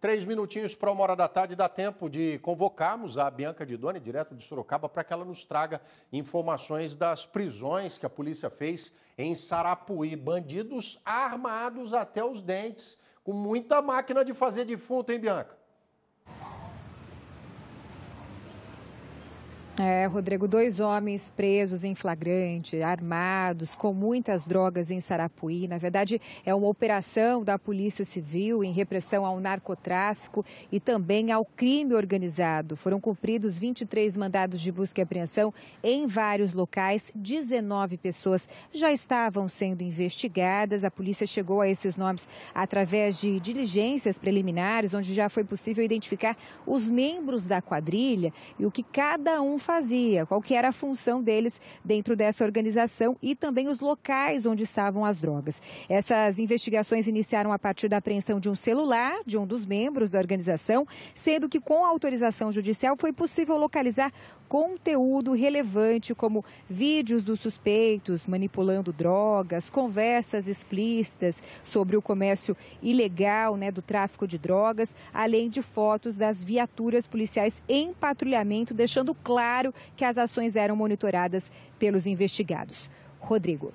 Três minutinhos para uma hora da tarde, dá tempo de convocarmos a Bianca de Doni, direto de Sorocaba, para que ela nos traga informações das prisões que a polícia fez em Sarapuí. Bandidos armados até os dentes, com muita máquina de fazer defunto, hein, Bianca? É, Rodrigo, dois homens presos em flagrante, armados, com muitas drogas em Sarapuí. Na verdade, é uma operação da Polícia Civil em repressão ao narcotráfico e também ao crime organizado. Foram cumpridos 23 mandados de busca e apreensão em vários locais. 19 pessoas já estavam sendo investigadas. A polícia chegou a esses nomes através de diligências preliminares, onde já foi possível identificar os membros da quadrilha e o que cada um fazia fazia, qual que era a função deles dentro dessa organização e também os locais onde estavam as drogas. Essas investigações iniciaram a partir da apreensão de um celular de um dos membros da organização, sendo que com autorização judicial foi possível localizar conteúdo relevante como vídeos dos suspeitos manipulando drogas, conversas explícitas sobre o comércio ilegal, né, do tráfico de drogas, além de fotos das viaturas policiais em patrulhamento, deixando claro claro que as ações eram monitoradas pelos investigados. Rodrigo.